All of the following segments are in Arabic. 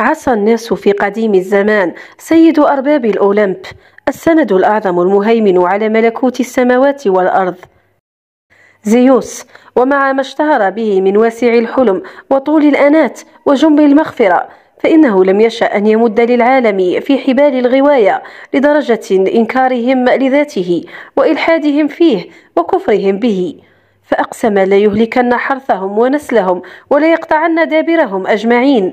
عصى الناس في قديم الزمان سيد أرباب الأولمب السند الأعظم المهيمن على ملكوت السماوات والأرض زيوس ومع ما اشتهر به من واسع الحلم وطول الأنات وجنب المغفرة فإنه لم يشأ أن يمد للعالم في حبال الغواية لدرجة إنكارهم لذاته وإلحادهم فيه وكفرهم به فأقسم لا يهلكن حرثهم ونسلهم وليقطعن دابرهم أجمعين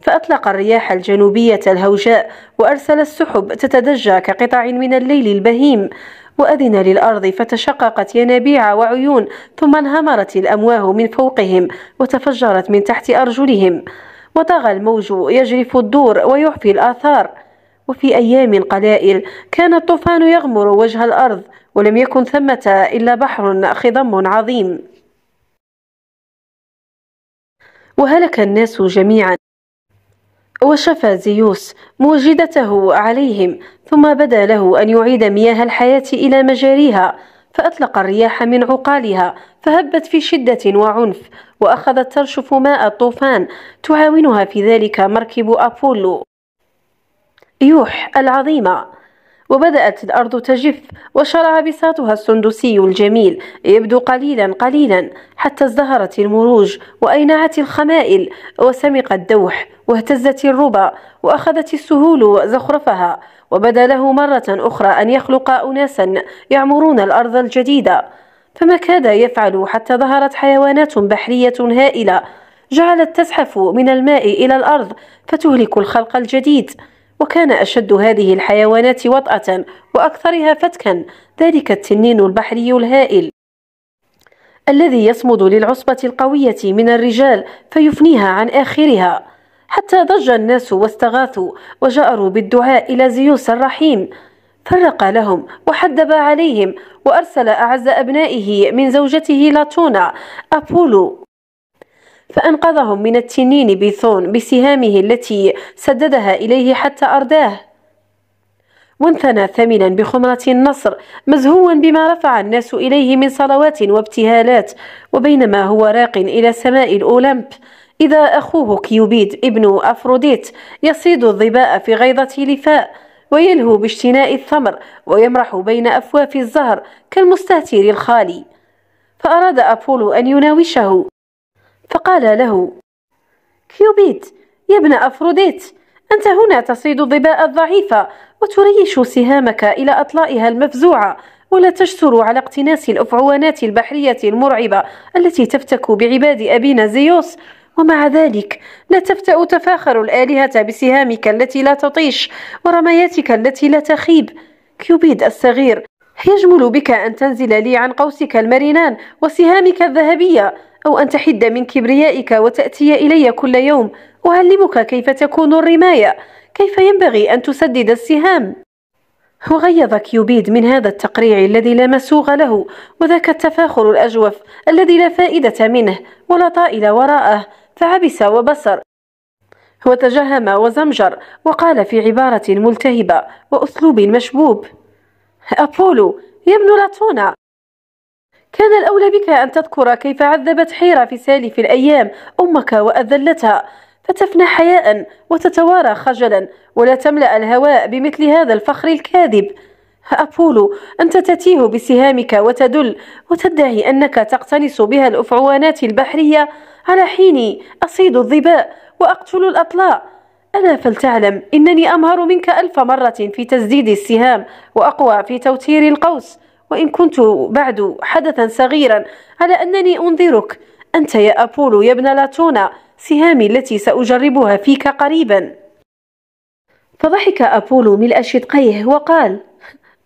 فأطلق الرياح الجنوبية الهوجاء وأرسل السحب تتدجى كقطع من الليل البهيم وأذن للأرض فتشققت ينابيع وعيون ثم انهمرت الأمواه من فوقهم وتفجرت من تحت أرجلهم وطغى الموج يجرف الدور ويحفي الآثار وفي أيام قلائل كان الطوفان يغمر وجه الأرض ولم يكن ثمة إلا بحر خضم عظيم وهلك الناس جميعا وشفى زيوس موجدته عليهم ثم بدا له أن يعيد مياه الحياة إلى مجاريها فأطلق الرياح من عقالها فهبت في شدة وعنف وأخذت ترشف ماء الطوفان تعاونها في ذلك مركب أبولو يوح العظيمة وبدأت الأرض تجف وشرع بساطها السندسي الجميل يبدو قليلا قليلا حتى ازدهرت المروج وأينعت الخمائل وسمق الدوح واهتزت الربا وأخذت السهول زخرفها وبدا له مرة أخرى أن يخلق أناسا يعمرون الأرض الجديدة فما كاد يفعل حتى ظهرت حيوانات بحرية هائلة جعلت تزحف من الماء إلى الأرض فتهلك الخلق الجديد وكان أشد هذه الحيوانات وطأة وأكثرها فتكا ذلك التنين البحري الهائل الذي يصمد للعصبة القوية من الرجال فيفنيها عن آخرها حتى ضج الناس واستغاثوا وجأروا بالدعاء إلى زيوس الرحيم فرق لهم وحدب عليهم وأرسل أعز أبنائه من زوجته لاتونا أبولو فأنقذهم من التنين بيثون بسهامه التي سددها إليه حتى أرداه وانثنى ثمنا بخمرة النصر مزهوا بما رفع الناس إليه من صلوات وابتهالات وبينما هو راق إلى سماء الأولمب إذا أخوه كيوبيد ابن أفروديت يصيد الظباء في غيضة لفاء ويلهو باجتناء الثمر ويمرح بين أفواف الزهر كالمستهتر الخالي فأراد أبولو أن يناوشه فقال له كيوبيت يا ابن أفروديت أنت هنا تصيد الظباء الضعيفة وتريش سهامك إلى أطلائها المفزوعة ولا تجسر على اقتناس الأفعوانات البحرية المرعبة التي تفتك بعباد أبينا زيوس ومع ذلك لا تفتأ تفاخر الآلهة بسهامك التي لا تطيش ورمياتك التي لا تخيب كيوبيد الصغير يجمل بك أن تنزل لي عن قوسك المرنان وسهامك الذهبية أو أن تحد من كبريائك وتأتي إلي كل يوم أعلمك كيف تكون الرماية كيف ينبغي أن تسدد السهام وغيظ كيوبيد من هذا التقريع الذي لا مسوغ له وذاك التفاخر الأجوف الذي لا فائدة منه ولا طائل وراءه فعبس وبصر وتجهم وزمجر وقال في عبارة ملتهبة وأسلوب مشبوب أبولو يا ابن لاتونا كان الأولى بك أن تذكر كيف عذبت حيرة في سالف الأيام أمك وأذلتها فتفنى حياء وتتوارى خجلا ولا تملأ الهواء بمثل هذا الفخر الكاذب أبولو أنت تتيه بسهامك وتدل وتدعي أنك تقتنص بها الأفعوانات البحرية على حيني أصيد الظباء وأقتل الأطلاء ألا فلتعلم إنني أمهر منك ألف مرة في تسديد السهام وأقوى في توتير القوس وإن كنت بعد حدثا صغيرا على أنني أنذرك أنت يا أبولو يا ابن لاتونا سهامي التي سأجربها فيك قريبا فضحك أبولو ملء شدقيه وقال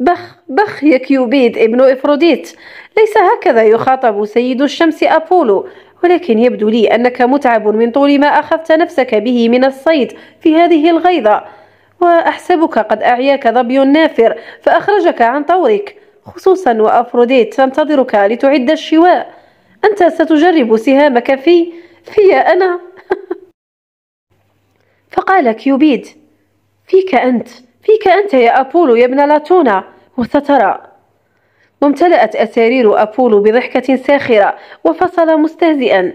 بخ بخ يا كيوبيد ابن إفروديت ليس هكذا يخاطب سيد الشمس أبولو ولكن يبدو لي أنك متعب من طول ما أخذت نفسك به من الصيد في هذه الغيضة وأحسبك قد أعياك ظبي نافر فأخرجك عن طورك خصوصا وأفروديت تنتظرك لتعد الشواء أنت ستجرب سهامك في في أنا فقال كيوبيد فيك أنت فيك أنت يا أبولو يا ابن لاتونا وسترى وامتلأت أسارير أبولو بضحكة ساخرة وفصل مستهزئا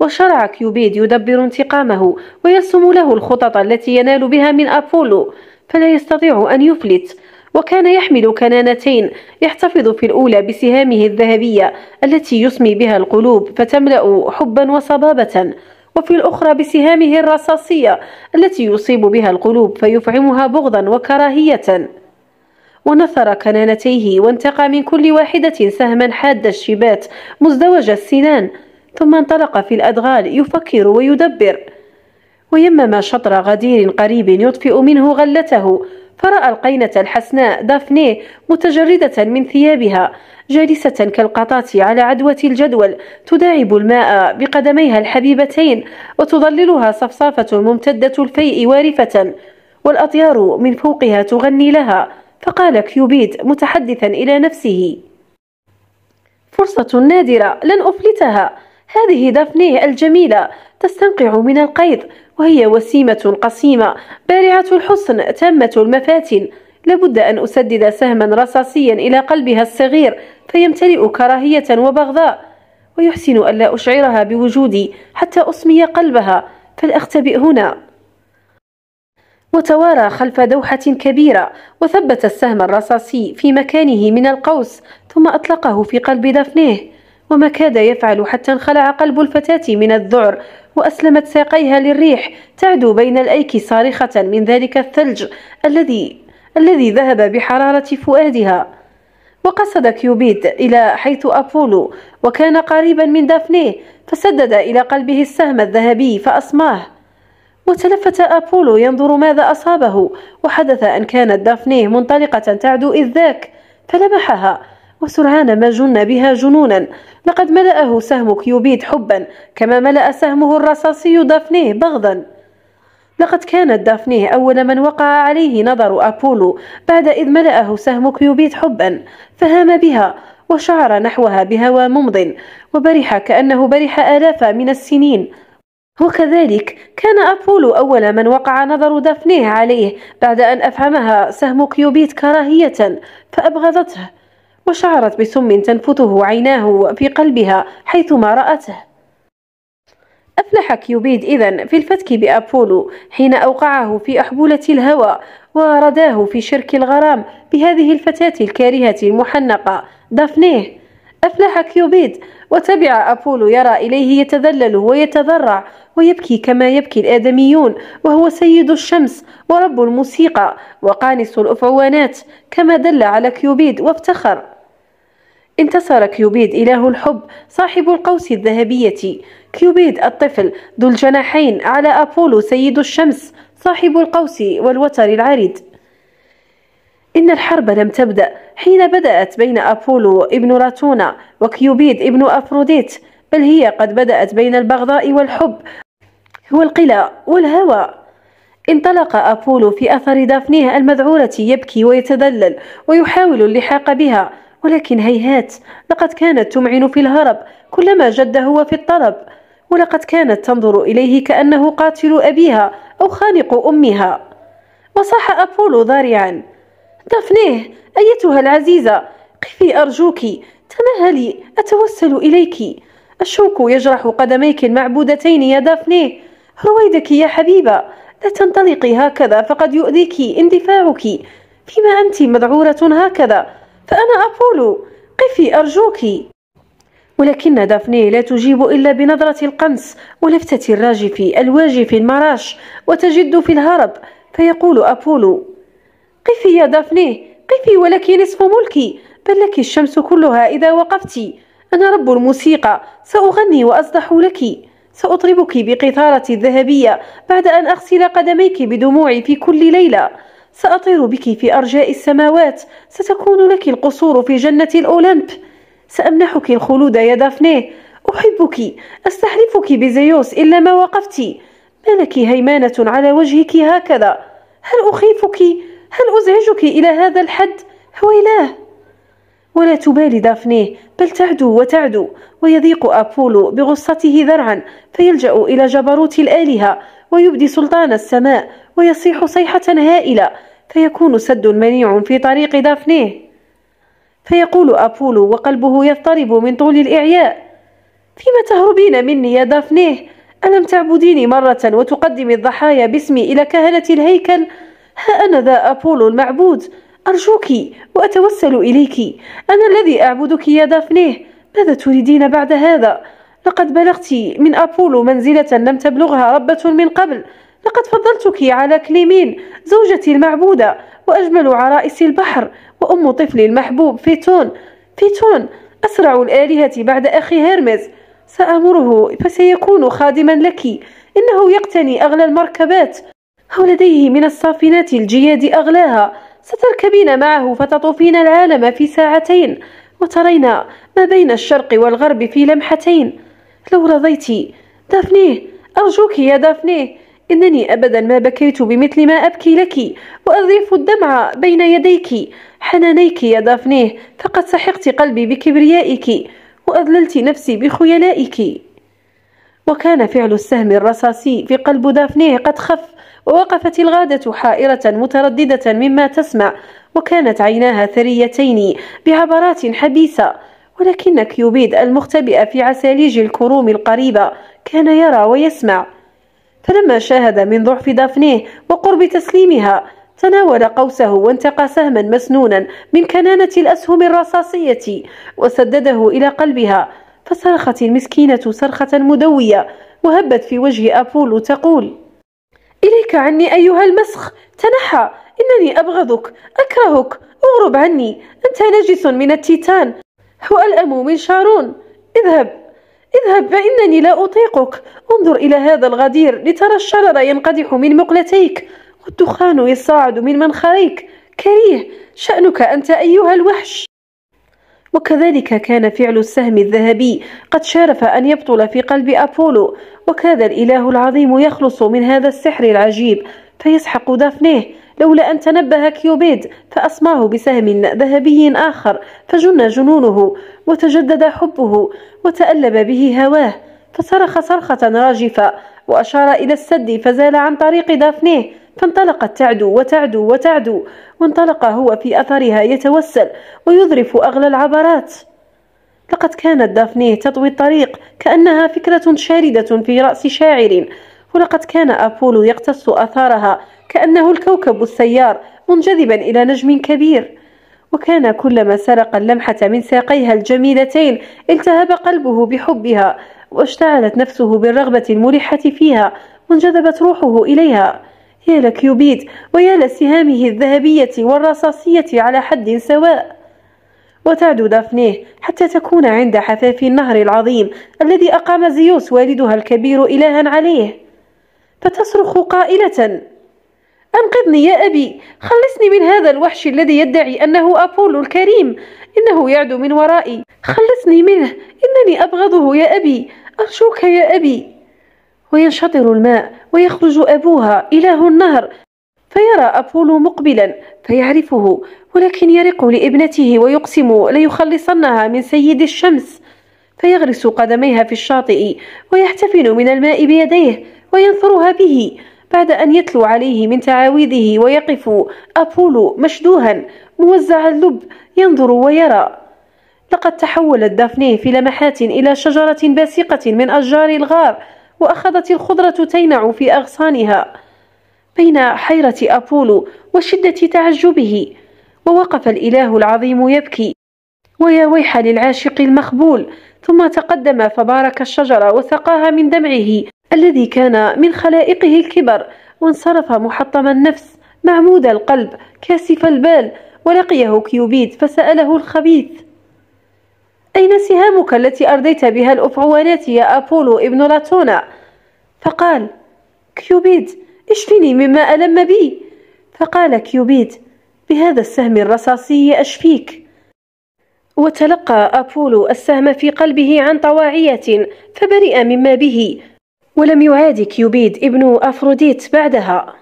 وشرع كيوبيد يدبر انتقامه ويرسم له الخطط التي ينال بها من أبولو فلا يستطيع أن يفلت وكان يحمل كنانتين يحتفظ في الأولى بسهامه الذهبية التي يسمي بها القلوب فتملأ حبا وصبابة وفي الأخرى بسهامه الرصاصية التي يصيب بها القلوب فيفعمها بغضا وكراهية ونثر كنانتيه وانتقى من كل واحدة سهما حاد الشبات مزدوج السنان ثم انطلق في الأدغال يفكر ويدبر ويمم شطر غدير قريب يطفئ منه غلته فرأى القينة الحسناء دافني متجردة من ثيابها جالسة كالقطاة على عدوة الجدول تداعب الماء بقدميها الحبيبتين وتظللها صفصافة ممتدة الفيء وارفة والأطيار من فوقها تغني لها فقال كيوبيد متحدثا إلى نفسه فرصة نادرة لن أفلتها هذه دافنيه الجميلة تستنقع من القيض وهي وسيمة قصيمة بارعة الحسن تامة المفاتن لابد أن أسدد سهما رصاصيا إلى قلبها الصغير فيمتلئ كراهية وبغضاء ويحسن ألا أشعرها بوجودي حتى أسمي قلبها فلأختبئ هنا وتوارى خلف دوحة كبيرة وثبت السهم الرصاصي في مكانه من القوس ثم أطلقه في قلب دفنه وما كاد يفعل حتى انخلع قلب الفتاة من الذعر وأسلمت ساقيها للريح تعدو بين الأيك صارخة من ذلك الثلج الذي الذي ذهب بحرارة فؤادها وقصد كيوبيد إلى حيث أبولو وكان قريبا من دافنيه فسدد إلى قلبه السهم الذهبي فأصماه وتلفت أبولو ينظر ماذا أصابه وحدث أن كانت دافنيه منطلقة تعدو إذ ذاك فلمحها وسرعان ما جن بها جنونا لقد ملأه سهم كيوبيد حبا كما ملأ سهمه الرصاصي دافنيه بغضا لقد كانت دافنيه أول من وقع عليه نظر أبولو بعد إذ ملأه سهم كيوبيد حبا فهام بها وشعر نحوها بهوى ممض وبرح كأنه برح آلاف من السنين وكذلك كان أبولو أول من وقع نظر دافنيه عليه بعد أن أفهمها سهم كيوبيد كراهية فأبغضته وشعرت بسم تنفثه عيناه في قلبها حيثما رأته أفلح كيوبيد إذا في الفتك بأبولو حين أوقعه في أحبولة الهوى ورداه في شرك الغرام بهذه الفتاة الكارهة المحنقة دافنيه أفلح كيوبيد وتبع أبولو يرى إليه يتذلل ويتضرع ويبكي كما يبكي الآدميون وهو سيد الشمس ورب الموسيقى وقانص الأفعوانات كما دل على كيوبيد وافتخر انتصر كيوبيد إله الحب صاحب القوس الذهبية كيوبيد الطفل ذو الجناحين على أبولو سيد الشمس صاحب القوس والوتر العريض إن الحرب لم تبدأ حين بدأت بين أبولو ابن راتونا وكيوبيد ابن أفروديت بل هي قد بدأت بين البغضاء والحب والقلى والهوى انطلق أبولو في أثر دافنيه المذعورة يبكي ويتذلل ويحاول اللحاق بها ولكن هيهات لقد كانت تمعن في الهرب كلما جد هو في الطلب ولقد كانت تنظر إليه كأنه قاتل أبيها أو خانق أمها وصاح أبولو ضارعا دافنيه أيتها العزيزة قفي أرجوك تمهلي أتوسل إليك الشوك يجرح قدميك المعبودتين يا دافنيه رويدك يا حبيبة لا تنطلقي هكذا فقد يؤذيك اندفاعك فيما أنت مذعورة هكذا فأنا أقول قفي أرجوك ولكن دافني لا تجيب إلا بنظرة القنص ولفتة الراجف الواجف المراش وتجد في الهرب فيقول أبولو قفي يا دافني قفي ولك نصف ملكي بل لك الشمس كلها إذا وقفت أنا رب الموسيقى سأغني وأصدح لك سأطربك بقيثارتي الذهبية بعد أن أغسل قدميك بدموعي في كل ليلة سأطير بك في أرجاء السماوات ستكون لك القصور في جنة الأولمب سأمنحك الخلود يا دافني أحبك أستحلفك بزيوس إلا ما وقفت ما لك هيمانة على وجهك هكذا هل أخيفك؟ هل أزعجك إلى هذا الحد؟ ويلاه ولا تبالي دافنيه بل تعدو وتعدو ويضيق أبولو بغصته ذرعا فيلجأ إلى جبروت الآلهة ويبدي سلطان السماء ويصيح صيحة هائلة فيكون سد منيع في طريق دافنيه فيقول أبولو وقلبه يضطرب من طول الإعياء فيما تهربين مني يا دافنيه ألم تعبديني مرة وتقدمي الضحايا باسمي إلى كهنة الهيكل؟ ها أنا ذا أبولو المعبود أرجوك وأتوسل إليك أنا الذي أعبدك يا دافنيه ماذا تريدين بعد هذا؟ لقد بلغت من أبولو منزلة لم تبلغها ربة من قبل لقد فضلتك على كليمين زوجتي المعبودة وأجمل عرائس البحر وأم طفلي المحبوب فيتون فيتون أسرع الآلهة بعد أخي هيرمز سأمره فسيكون خادما لك إنه يقتني أغلى المركبات ولديه من الصافنات الجياد أغلاها ستركبين معه فتطوفين العالم في ساعتين وترين ما بين الشرق والغرب في لمحتين لو رضيت دافنيه أرجوك يا دافنيه إنني أبدا ما بكيت بمثل ما أبكي لك وأضيف الدمع بين يديك حنانيك يا دافنيه فقد سحقت قلبي بكبريائك وأذللت نفسي بخيلائك وكان فعل السهم الرصاصي في قلب دافنيه قد خف ووقفت الغادة حائرة مترددة مما تسمع وكانت عيناها ثريتين بعبرات حبيسة ولكن كيوبيد المختبئ في عساليج الكروم القريبة كان يرى ويسمع فلما شاهد من ضعف دفنه وقرب تسليمها تناول قوسه وانتقى سهما مسنونا من كنانة الأسهم الرصاصية وسدده إلى قلبها فصرخت المسكينة صرخة مدوية وهبت في وجه أبولو تقول إليك عني أيها المسخ تنحى إنني أبغضك أكرهك اغرب عني أنت نجس من التيتان الأم من شارون اذهب اذهب فإنني لا أطيقك انظر إلى هذا الغدير لترى الشرر ينقدح من مقلتيك والدخان يصاعد من منخريك كريه شأنك أنت أيها الوحش وكذلك كان فعل السهم الذهبي قد شارف أن يبطل في قلب أبولو وكاد الإله العظيم يخلص من هذا السحر العجيب فيسحق دافنيه لولا أن تنبه كيوبيد فأصماه بسهم ذهبي آخر فجن جنونه وتجدد حبه وتألب به هواه فصرخ صرخة راجفة وأشار إلى السد فزال عن طريق دافنيه فانطلقت تعدو وتعدو وتعدو وانطلق هو في أثرها يتوسل ويذرف أغلى العبرات لقد كانت دافني تطوي الطريق كأنها فكرة شاردة في رأس شاعر ولقد كان أبولو يقتص أثارها كأنه الكوكب السيار منجذبا إلى نجم كبير وكان كلما سرق اللمحة من ساقيها الجميلتين التهب قلبه بحبها واشتعلت نفسه بالرغبة الملحة فيها وانجذبت روحه إليها يا لكيوبيد ويا لسهامه الذهبية والرصاصية على حد سواء وتعدو دافنيه حتى تكون عند حفاف النهر العظيم الذي أقام زيوس والدها الكبير إلها عليه فتصرخ قائلة أنقذني يا أبي خلصني من هذا الوحش الذي يدعي أنه أبولو الكريم إنه يعدو من ورائي خلصني منه إنني أبغضه يا أبي أرجوك يا أبي وينشطر الماء ويخرج أبوها إله النهر فيرى أبولو مقبلا فيعرفه ولكن يرق لابنته ويقسم ليخلصنها من سيد الشمس فيغرس قدميها في الشاطئ ويحتفل من الماء بيديه وينثرها به بعد أن يتلو عليه من تعاويذه ويقف أبولو مشدوها موزع اللب ينظر ويرى لقد تحولت دافني في لمحات إلى شجرة باسقة من أشجار الغار وأخذت الخضرة تينع في أغصانها بين حيرة أبولو وشدة تعجبه ووقف الإله العظيم يبكي ويا ويح للعاشق المخبول ثم تقدم فبارك الشجرة وسقاها من دمعه الذي كان من خلائقه الكبر وانصرف محطم النفس معمود القلب كاسف البال ولقيه كيوبيد فسأله الخبيث أين سهامك التي أرضيت بها الأفعوانات يا أبولو ابن لاتونا؟ فقال كيوبيد اشفني مما ألم بي فقال كيوبيد بهذا السهم الرصاصي أشفيك وتلقى أبولو السهم في قلبه عن طواعية فبرئ مما به ولم يعاد كيوبيد ابن أفروديت بعدها